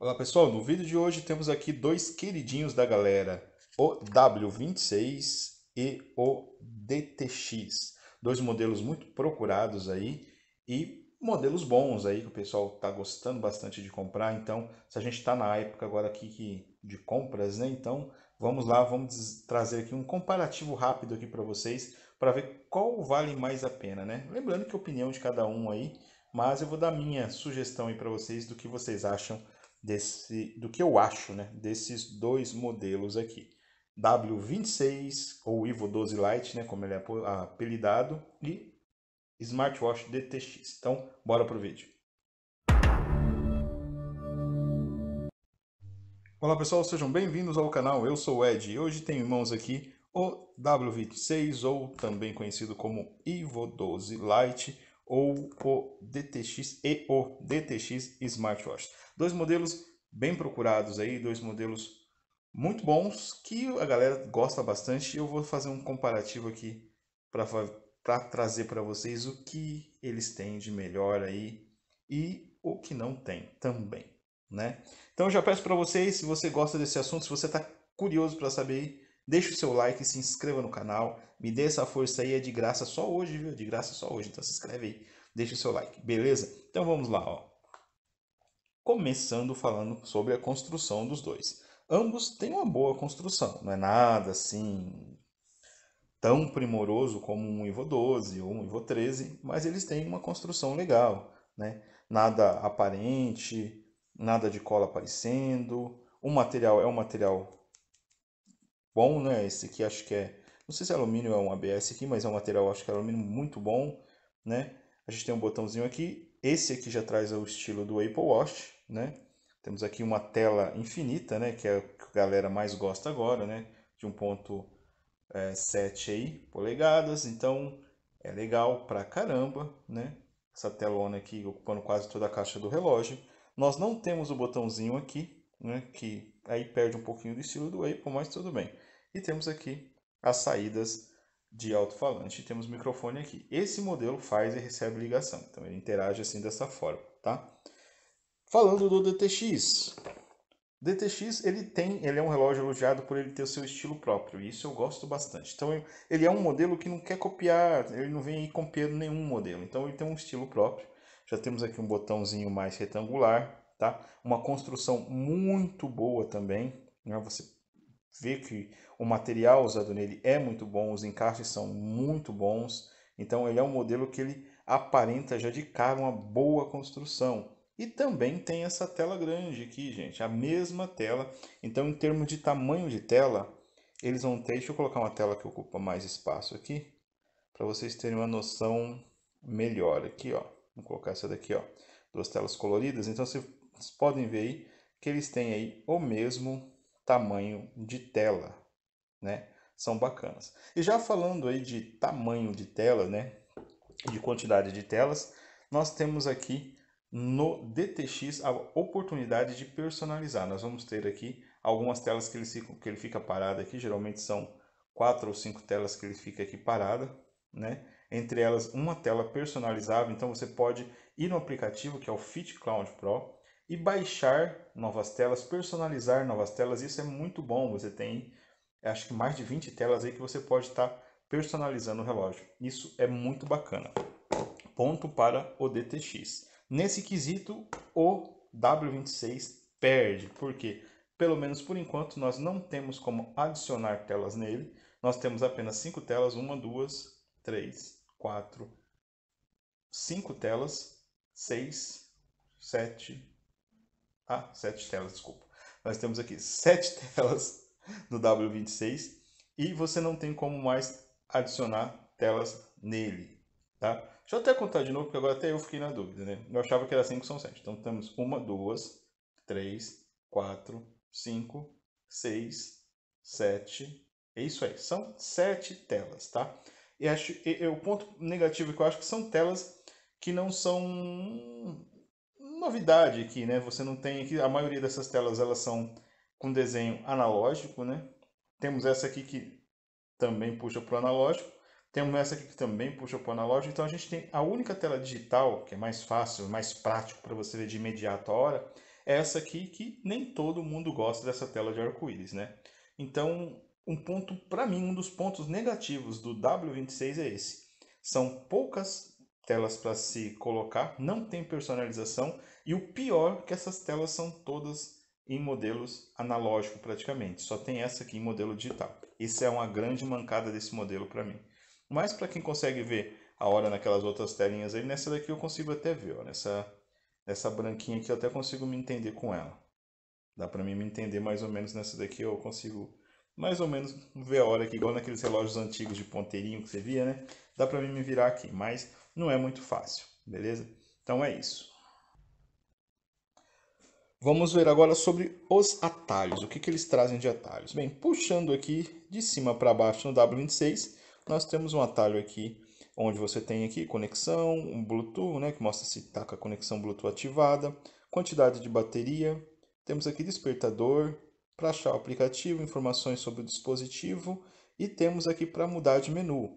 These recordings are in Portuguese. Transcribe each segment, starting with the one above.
Olá pessoal, no vídeo de hoje temos aqui dois queridinhos da galera, o W26 e o DTX. Dois modelos muito procurados aí e modelos bons aí que o pessoal está gostando bastante de comprar. Então, se a gente está na época agora aqui de compras, né? Então, vamos lá, vamos trazer aqui um comparativo rápido aqui para vocês para ver qual vale mais a pena, né? Lembrando que a opinião de cada um aí, mas eu vou dar minha sugestão aí para vocês do que vocês acham desse do que eu acho, né, desses dois modelos aqui. W26 ou Ivo 12 Lite, né, como ele é apelidado, e Smartwatch DTX. Então, bora pro vídeo. Olá pessoal, sejam bem-vindos ao canal. Eu sou o Ed e hoje tenho em mãos aqui o W26 ou também conhecido como Ivo 12 Lite ou o DTX e o DTX Smartwatch. Dois modelos bem procurados aí, dois modelos muito bons que a galera gosta bastante. Eu vou fazer um comparativo aqui para trazer para vocês o que eles têm de melhor aí e o que não tem também, né? Então já peço para vocês, se você gosta desse assunto, se você está curioso para saber Deixe o seu like, se inscreva no canal, me dê essa força aí, é de graça só hoje, viu? É de graça só hoje, então se inscreve aí, deixa o seu like, beleza? Então vamos lá, ó. Começando falando sobre a construção dos dois. Ambos têm uma boa construção, não é nada assim tão primoroso como um Ivo 12 ou um Ivo 13, mas eles têm uma construção legal, né? Nada aparente, nada de cola aparecendo, o material é um material bom, né? Esse aqui acho que é, não sei se é alumínio é um ABS aqui, mas é um material acho que é alumínio muito bom, né? A gente tem um botãozinho aqui, esse aqui já traz o estilo do Apple Watch, né? Temos aqui uma tela infinita, né? Que é o que a galera mais gosta agora, né? De 1.7 é, aí, polegadas, então é legal pra caramba, né? Essa telona aqui ocupando quase toda a caixa do relógio. Nós não temos o botãozinho aqui, né, que aí perde um pouquinho do estilo do Apple, mas tudo bem. E temos aqui as saídas de alto-falante, temos microfone aqui. Esse modelo faz e recebe ligação, então ele interage assim dessa forma, tá? Falando do DTX, DTX ele tem, ele é um relógio elogiado por ele ter o seu estilo próprio, e isso eu gosto bastante. Então ele é um modelo que não quer copiar, ele não vem aí copiando nenhum modelo. Então ele tem um estilo próprio. Já temos aqui um botãozinho mais retangular, tá? Uma construção muito boa também, né? Você vê que o material usado nele é muito bom, os encaixes são muito bons. Então ele é um modelo que ele aparenta já de cara uma boa construção. E também tem essa tela grande aqui, gente, a mesma tela. Então em termos de tamanho de tela, eles vão ter, deixa eu colocar uma tela que ocupa mais espaço aqui, para vocês terem uma noção melhor aqui, ó. Vou colocar essa daqui, ó. Duas telas coloridas, então se vocês podem ver aí que eles têm aí o mesmo tamanho de tela, né? São bacanas. E já falando aí de tamanho de tela, né? De quantidade de telas, nós temos aqui no DTX a oportunidade de personalizar. Nós vamos ter aqui algumas telas que ele, que ele fica parado aqui, geralmente são quatro ou cinco telas que ele fica aqui parada, né? Entre elas, uma tela personalizável, então você pode ir no aplicativo que é o Fit Cloud Pro, e baixar novas telas, personalizar novas telas. Isso é muito bom. Você tem, acho que mais de 20 telas aí que você pode estar tá personalizando o relógio. Isso é muito bacana. Ponto para o DTX. Nesse quesito, o W26 perde, porque pelo menos por enquanto nós não temos como adicionar telas nele. Nós temos apenas cinco telas, uma, duas, três, quatro, cinco telas, seis, sete, ah, sete telas, desculpa. Nós temos aqui sete telas no W26 e você não tem como mais adicionar telas nele, tá? Deixa eu até contar de novo, porque agora até eu fiquei na dúvida, né? Eu achava que era 5, são 7. Então, temos 1, 2, 3, 4, 5, 6, 7. É isso aí. São 7 telas, tá? E, acho, e, e o ponto negativo que eu acho é que são telas que não são novidade aqui, né? Você não tem aqui, a maioria dessas telas elas são com desenho analógico, né? Temos essa aqui que também puxa para o analógico, temos essa aqui que também puxa para o analógico, então a gente tem a única tela digital, que é mais fácil, mais prático para você ver de imediato a hora, é essa aqui que nem todo mundo gosta dessa tela de arco-íris, né? Então, um ponto, para mim, um dos pontos negativos do W26 é esse. São poucas telas para se colocar, não tem personalização e o pior é que essas telas são todas em modelos analógico praticamente, só tem essa aqui em modelo digital. Isso é uma grande mancada desse modelo para mim. Mas para quem consegue ver a hora naquelas outras telinhas aí, nessa daqui eu consigo até ver, ó, nessa, nessa branquinha aqui eu até consigo me entender com ela. Dá para mim me entender mais ou menos nessa daqui, eu consigo mais ou menos ver a hora aqui, igual naqueles relógios antigos de ponteirinho que você via, né? Dá para mim me virar aqui, mas não é muito fácil, beleza? Então é isso. Vamos ver agora sobre os atalhos. O que, que eles trazem de atalhos? Bem, puxando aqui de cima para baixo no W26, nós temos um atalho aqui onde você tem aqui conexão, um Bluetooth, né, que mostra se está com a conexão Bluetooth ativada, quantidade de bateria, temos aqui despertador, para achar o aplicativo, informações sobre o dispositivo e temos aqui para mudar de menu,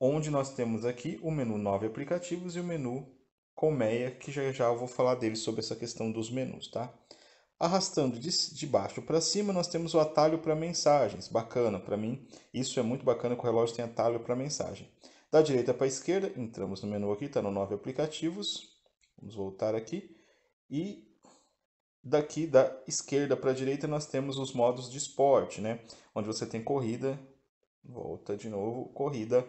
onde nós temos aqui o menu 9 aplicativos e o menu colmeia, que já já eu vou falar dele sobre essa questão dos menus, tá? Arrastando de, de baixo para cima, nós temos o atalho para mensagens. Bacana, para mim, isso é muito bacana que o relógio tem atalho para mensagem. Da direita para a esquerda, entramos no menu aqui, está no 9 aplicativos. Vamos voltar aqui. E daqui da esquerda para a direita nós temos os modos de esporte, né? Onde você tem corrida, volta de novo, corrida,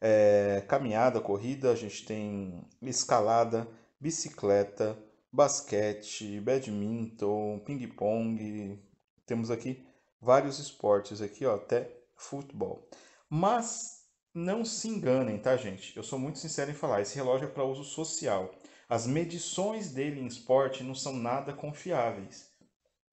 é, caminhada, corrida, a gente tem escalada, bicicleta, basquete, badminton, ping-pong. Temos aqui vários esportes aqui, ó, até futebol. Mas não se enganem, tá, gente? Eu sou muito sincero em falar, esse relógio é para uso social. As medições dele em esporte não são nada confiáveis.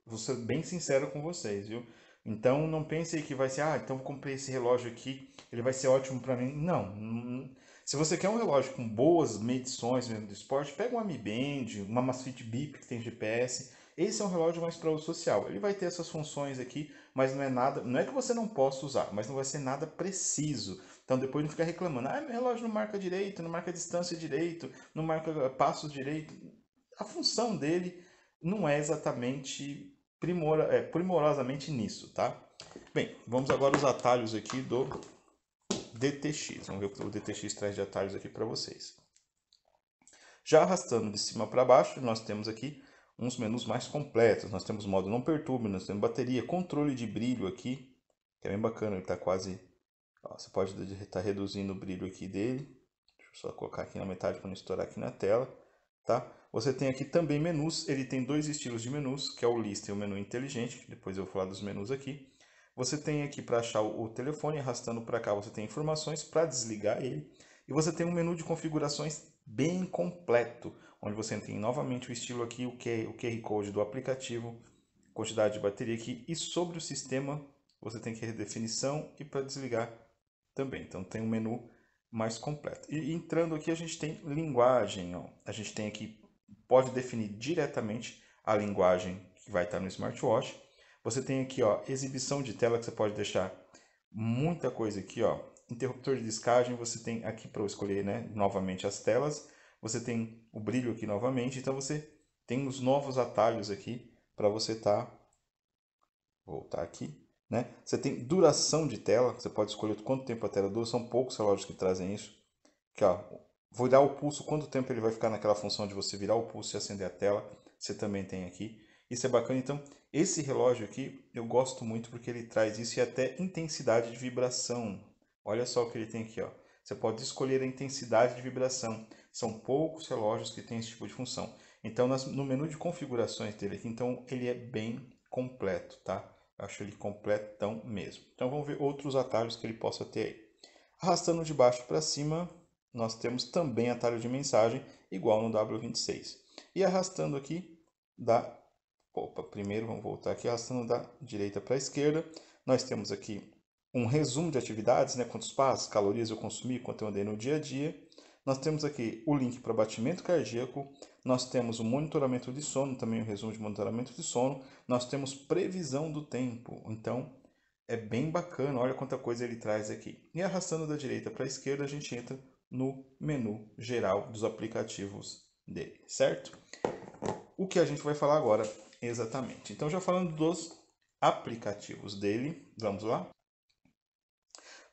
Vou ser bem sincero com vocês, viu? Então não pense que vai ser, ah, então comprei esse relógio aqui, ele vai ser ótimo para mim. Não. Se você quer um relógio com boas medições mesmo do esporte, pega um Mi Band, uma Masfit Bip que tem GPS. Esse é um relógio mais para uso social. Ele vai ter essas funções aqui, mas não é nada, não é que você não possa usar, mas não vai ser nada preciso. Então depois não fica reclamando, ah, meu relógio não marca direito, não marca distância direito, não marca passos direito. A função dele não é exatamente primor, é, primorosamente nisso, tá? Bem, vamos agora os atalhos aqui do DTX. Vamos ver o que o DTX traz de atalhos aqui para vocês. Já arrastando de cima para baixo, nós temos aqui uns menus mais completos. Nós temos modo não perturbe, nós temos bateria, controle de brilho aqui, que é bem bacana, ele está quase... Ó, você pode estar tá reduzindo o brilho aqui dele. Deixa eu só colocar aqui na metade para não estourar aqui na tela, tá? Você tem aqui também menus, ele tem dois estilos de menus, que é o lista e o menu inteligente, depois eu vou falar dos menus aqui. Você tem aqui para achar o telefone, arrastando para cá você tem informações para desligar ele. E você tem um menu de configurações bem completo, onde você tem novamente o estilo aqui, o QR Code do aplicativo, quantidade de bateria aqui e sobre o sistema você tem que redefinição e para desligar também. Então tem um menu mais completo. E entrando aqui a gente tem linguagem, ó. a gente tem aqui pode definir diretamente a linguagem que vai estar no smartwatch. Você tem aqui, ó, exibição de tela que você pode deixar muita coisa aqui, ó. Interruptor de descagem, você tem aqui para escolher, né, novamente as telas. Você tem o brilho aqui novamente, então você tem os novos atalhos aqui para você estar tá... voltar aqui, né? Você tem duração de tela, você pode escolher quanto tempo a tela dura, são poucos relógios que trazem isso. Aqui, ó, Vou dar o pulso, quanto tempo ele vai ficar naquela função de você virar o pulso e acender a tela. Você também tem aqui. Isso é bacana. Então, esse relógio aqui eu gosto muito porque ele traz isso e até intensidade de vibração. Olha só o que ele tem aqui. Ó. Você pode escolher a intensidade de vibração. São poucos relógios que têm esse tipo de função. Então, no menu de configurações dele aqui, então ele é bem completo, tá? Eu acho ele completão mesmo. Então, vamos ver outros atalhos que ele possa ter aí. Arrastando de baixo para cima, nós temos também atalho de mensagem igual no W26. E arrastando aqui da opa, primeiro vamos voltar aqui arrastando da direita para a esquerda, nós temos aqui um resumo de atividades, né, quantos passos, calorias eu consumi, quanto eu andei no dia a dia. Nós temos aqui o link para batimento cardíaco, nós temos o monitoramento de sono, também o um resumo de monitoramento de sono, nós temos previsão do tempo. Então, é bem bacana, olha quanta coisa ele traz aqui. E arrastando da direita para a esquerda, a gente entra no menu geral dos aplicativos dele, certo? O que a gente vai falar agora exatamente? Então, já falando dos aplicativos dele, vamos lá?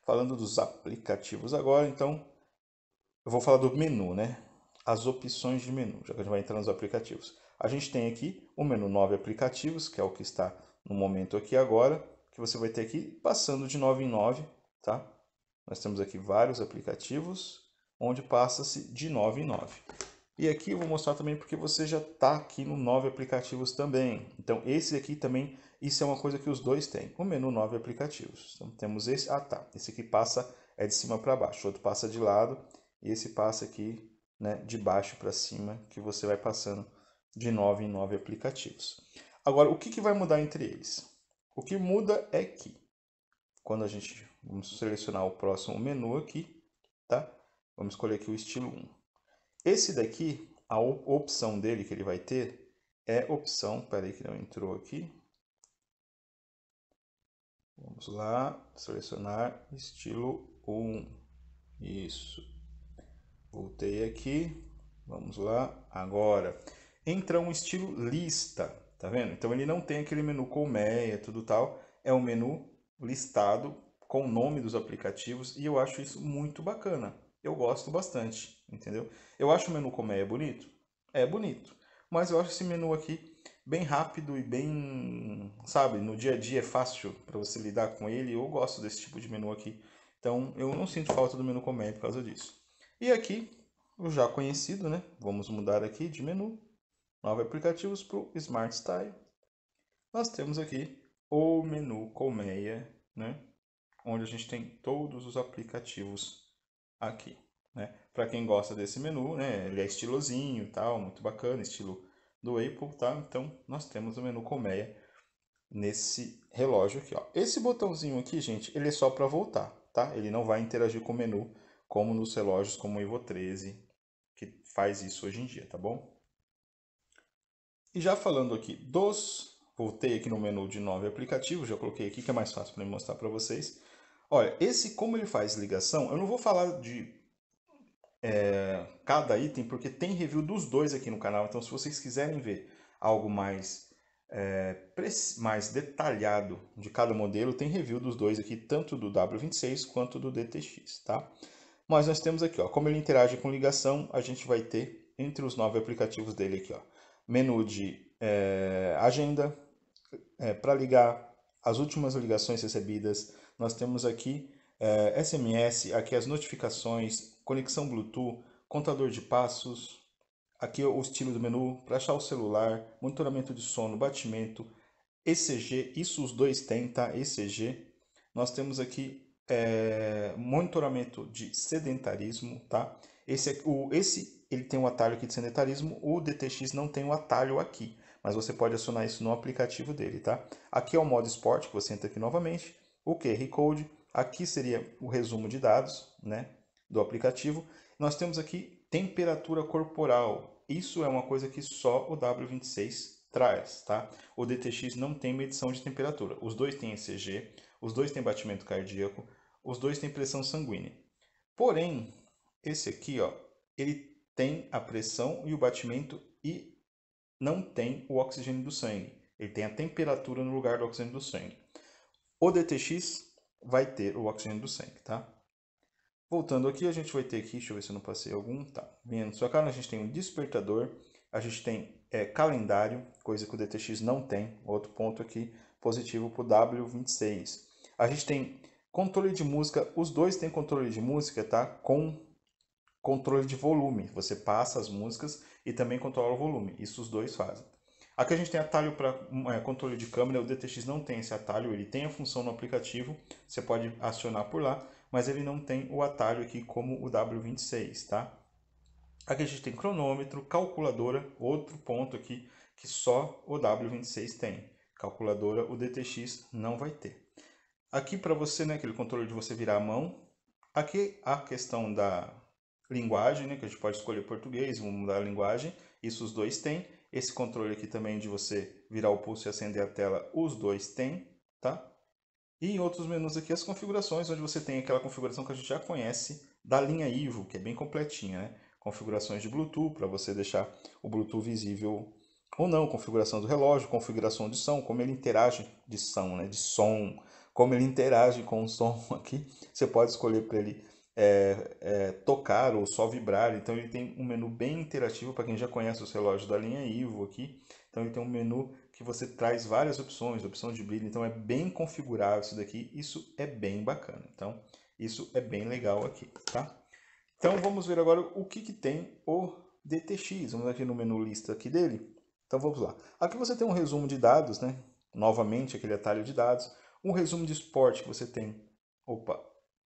Falando dos aplicativos agora, então, eu vou falar do menu, né? As opções de menu, já que a gente vai entrar nos aplicativos. A gente tem aqui o menu 9 aplicativos, que é o que está no momento aqui agora, que você vai ter aqui passando de 9 em 9, tá? Nós temos aqui vários aplicativos, onde passa-se de 9 em 9. E aqui eu vou mostrar também porque você já está aqui no 9 aplicativos também. Então esse aqui também, isso é uma coisa que os dois têm, o menu 9 aplicativos. Então temos esse, ah tá, esse aqui passa é de cima para baixo, o outro passa de lado e esse passa aqui né, de baixo para cima que você vai passando de 9 em 9 aplicativos. Agora, o que, que vai mudar entre eles? O que muda é que quando a gente vamos selecionar o próximo menu aqui, tá? Vamos escolher aqui o estilo 1. Esse daqui, a opção dele que ele vai ter é opção... aí que não entrou aqui. Vamos lá, selecionar estilo 1. Isso. Voltei aqui. Vamos lá. Agora, entra um estilo lista, tá vendo? Então, ele não tem aquele menu colmeia, tudo tal. É um menu listado com o nome dos aplicativos e eu acho isso muito bacana eu gosto bastante, entendeu? Eu acho o menu colmeia é, é bonito? É bonito. Mas eu acho esse menu aqui bem rápido e bem, sabe, no dia a dia é fácil para você lidar com ele. Eu gosto desse tipo de menu aqui. Então, eu não sinto falta do menu colmeia é por causa disso. E aqui, o já conhecido, né? Vamos mudar aqui de menu, Nove aplicativos para o Smart Style. Nós temos aqui o menu colmeia, né? Onde a gente tem todos os aplicativos aqui. Né? Para quem gosta desse menu, né, ele é estilosinho tal, muito bacana, estilo do Apple, tá? Então nós temos o menu colmeia nesse relógio aqui, ó. Esse botãozinho aqui, gente, ele é só para voltar, tá? Ele não vai interagir com o menu como nos relógios como o Evo 13, que faz isso hoje em dia, tá bom? E já falando aqui dos, voltei aqui no menu de nove aplicativos, já coloquei aqui que é mais fácil para mostrar para vocês. Olha, esse como ele faz ligação, eu não vou falar de é, cada item, porque tem review dos dois aqui no canal, então se vocês quiserem ver algo mais, é, mais detalhado de cada modelo, tem review dos dois aqui, tanto do W26 quanto do DTX, tá? Mas nós temos aqui, ó, como ele interage com ligação, a gente vai ter entre os nove aplicativos dele aqui, ó, menu de é, agenda, é, para ligar, as últimas ligações recebidas, nós temos aqui SMS, eh, aqui as notificações, conexão Bluetooth, contador de passos, aqui o estilo do menu, para achar o celular, monitoramento de sono, batimento, ECG, isso os dois tem, tá? ECG. Nós temos aqui eh, monitoramento de sedentarismo, tá? Esse, o, esse ele tem um atalho aqui de sedentarismo, o DTX não tem um atalho aqui, mas você pode acionar isso no aplicativo dele, tá? Aqui é o modo esporte, que você entra aqui novamente, o QR Code, aqui seria o resumo de dados né, do aplicativo. Nós temos aqui temperatura corporal. Isso é uma coisa que só o W26 traz, tá? O DTX não tem medição de temperatura. Os dois têm ECG, os dois têm batimento cardíaco, os dois têm pressão sanguínea. Porém, esse aqui, ó, ele tem a pressão e o batimento e não tem o oxigênio do sangue. Ele tem a temperatura no lugar do oxigênio do sangue. O DTX vai ter o oxigênio do sangue, tá? Voltando aqui, a gente vai ter aqui, deixa eu ver se eu não passei algum, tá? Bem, no sua cara a gente tem um despertador, a gente tem é, calendário, coisa que o DTX não tem, outro ponto aqui positivo para o W26. A gente tem controle de música, os dois têm controle de música, tá? Com controle de volume, você passa as músicas e também controla o volume, isso os dois fazem. Aqui a gente tem atalho para hum, é, controle de câmera, o DTX não tem esse atalho, ele tem a função no aplicativo, você pode acionar por lá, mas ele não tem o atalho aqui como o W26, tá? Aqui a gente tem cronômetro, calculadora, outro ponto aqui que só o W26 tem. Calculadora o DTX não vai ter. Aqui para você, né, aquele controle de você virar a mão. Aqui a questão da linguagem, né, que a gente pode escolher português, vamos mudar a linguagem, isso os dois têm esse controle aqui também de você virar o pulso e acender a tela, os dois têm, tá? E em outros menus aqui as configurações, onde você tem aquela configuração que a gente já conhece da linha Ivo, que é bem completinha, né? Configurações de Bluetooth, para você deixar o Bluetooth visível ou não, configuração do relógio, configuração de som, como ele interage de som, né? De som, como ele interage com o som aqui. Você pode escolher para ele é, é, tocar ou só vibrar. Então ele tem um menu bem interativo para quem já conhece os relógios da linha Ivo aqui. Então ele tem um menu que você traz várias opções, opção de brilho. Então é bem configurável isso daqui. Isso é bem bacana. Então isso é bem legal aqui, tá? Então vamos ver agora o que, que tem o DTX. Vamos aqui no menu lista aqui dele. Então vamos lá. Aqui você tem um resumo de dados, né? Novamente aquele atalho de dados. Um resumo de esporte que você tem. Opa,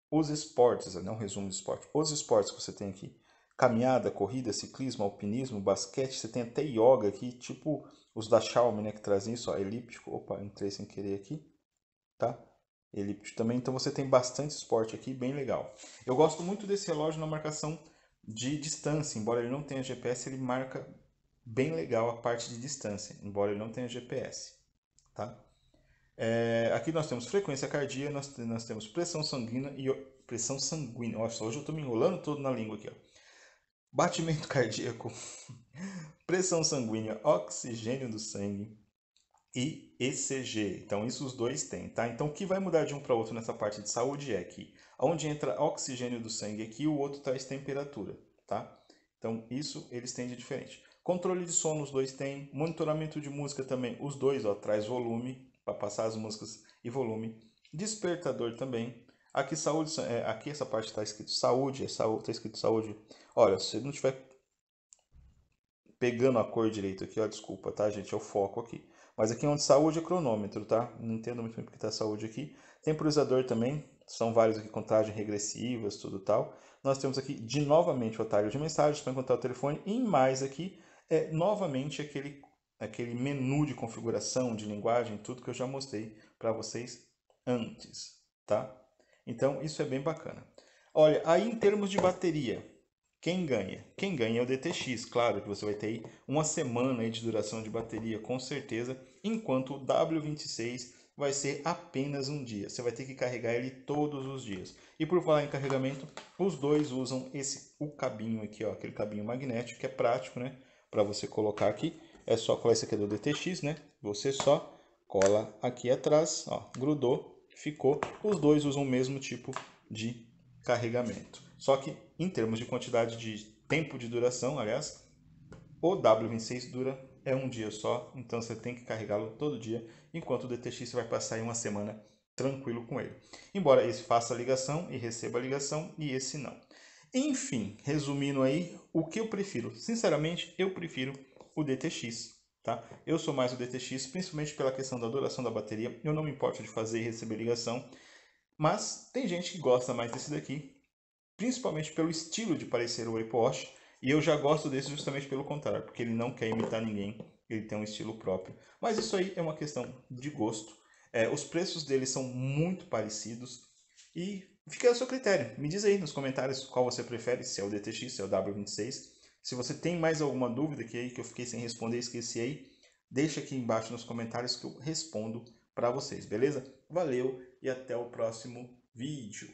os esportes, não né, resumo de esporte, os esportes que você tem aqui. Caminhada, corrida, ciclismo, alpinismo, basquete, você tem até yoga aqui, tipo os da Xiaomi, né, que trazem isso, ó, elíptico, opa, entrei sem querer aqui, tá? Elíptico também, então você tem bastante esporte aqui, bem legal. Eu gosto muito desse relógio na marcação de distância, embora ele não tenha GPS, ele marca bem legal a parte de distância, embora ele não tenha GPS, tá? É, aqui nós temos frequência cardíaca, nós, nós, temos pressão sanguínea e pressão sanguínea. Olha só, hoje eu estou me enrolando todo na língua aqui. Ó. Batimento cardíaco, pressão sanguínea, oxigênio do sangue e ECG. Então, isso os dois têm, tá? Então, o que vai mudar de um para outro nessa parte de saúde é que onde entra oxigênio do sangue aqui, o outro traz temperatura, tá? Então, isso eles têm de diferente. Controle de sono os dois têm, monitoramento de música também, os dois, ó, traz volume, para passar as músicas e volume. Despertador também. Aqui saúde, é, aqui essa parte está escrito saúde, é saúde, tá escrito saúde. Olha, se não tiver pegando a cor direito aqui, ó, desculpa, tá, gente, é o foco aqui. Mas aqui é onde saúde é cronômetro, tá? Não entendo muito bem porque tá saúde aqui. Temporizador também, são vários aqui, contagem regressivas, tudo tal. Nós temos aqui, de novamente, o atalho de mensagens para encontrar o telefone. E mais aqui, é novamente aquele aquele menu de configuração de linguagem, tudo que eu já mostrei para vocês antes, tá? Então, isso é bem bacana. Olha, aí em termos de bateria, quem ganha? Quem ganha é o DTX, claro que você vai ter aí uma semana aí de duração de bateria, com certeza, enquanto o W26 vai ser apenas um dia. Você vai ter que carregar ele todos os dias. E por falar em carregamento, os dois usam esse o cabinho aqui, ó, aquele cabinho magnético que é prático, né, para você colocar aqui é só colar esse aqui do DTX, né? Você só cola aqui atrás, ó, grudou, ficou. Os dois usam o mesmo tipo de carregamento. Só que em termos de quantidade de tempo de duração, aliás, o W26 dura é um dia só, então você tem que carregá-lo todo dia, enquanto o DTX vai passar aí uma semana tranquilo com ele. Embora esse faça a ligação e receba a ligação e esse não. Enfim, resumindo aí, o que eu prefiro? Sinceramente, eu prefiro o DTX. Tá? Eu sou mais o DTX, principalmente pela questão da duração da bateria. Eu não me importo de fazer e receber ligação. Mas tem gente que gosta mais desse daqui, principalmente pelo estilo de parecer o Apple Watch. E eu já gosto desse justamente pelo contrário, porque ele não quer imitar ninguém, ele tem um estilo próprio. Mas isso aí é uma questão de gosto. É, os preços deles são muito parecidos e fica a seu critério. Me diz aí nos comentários qual você prefere, se é o DTX, se é o W26. Se você tem mais alguma dúvida que é aí que eu fiquei sem responder, esqueci aí, deixa aqui embaixo nos comentários que eu respondo para vocês, beleza? Valeu e até o próximo vídeo.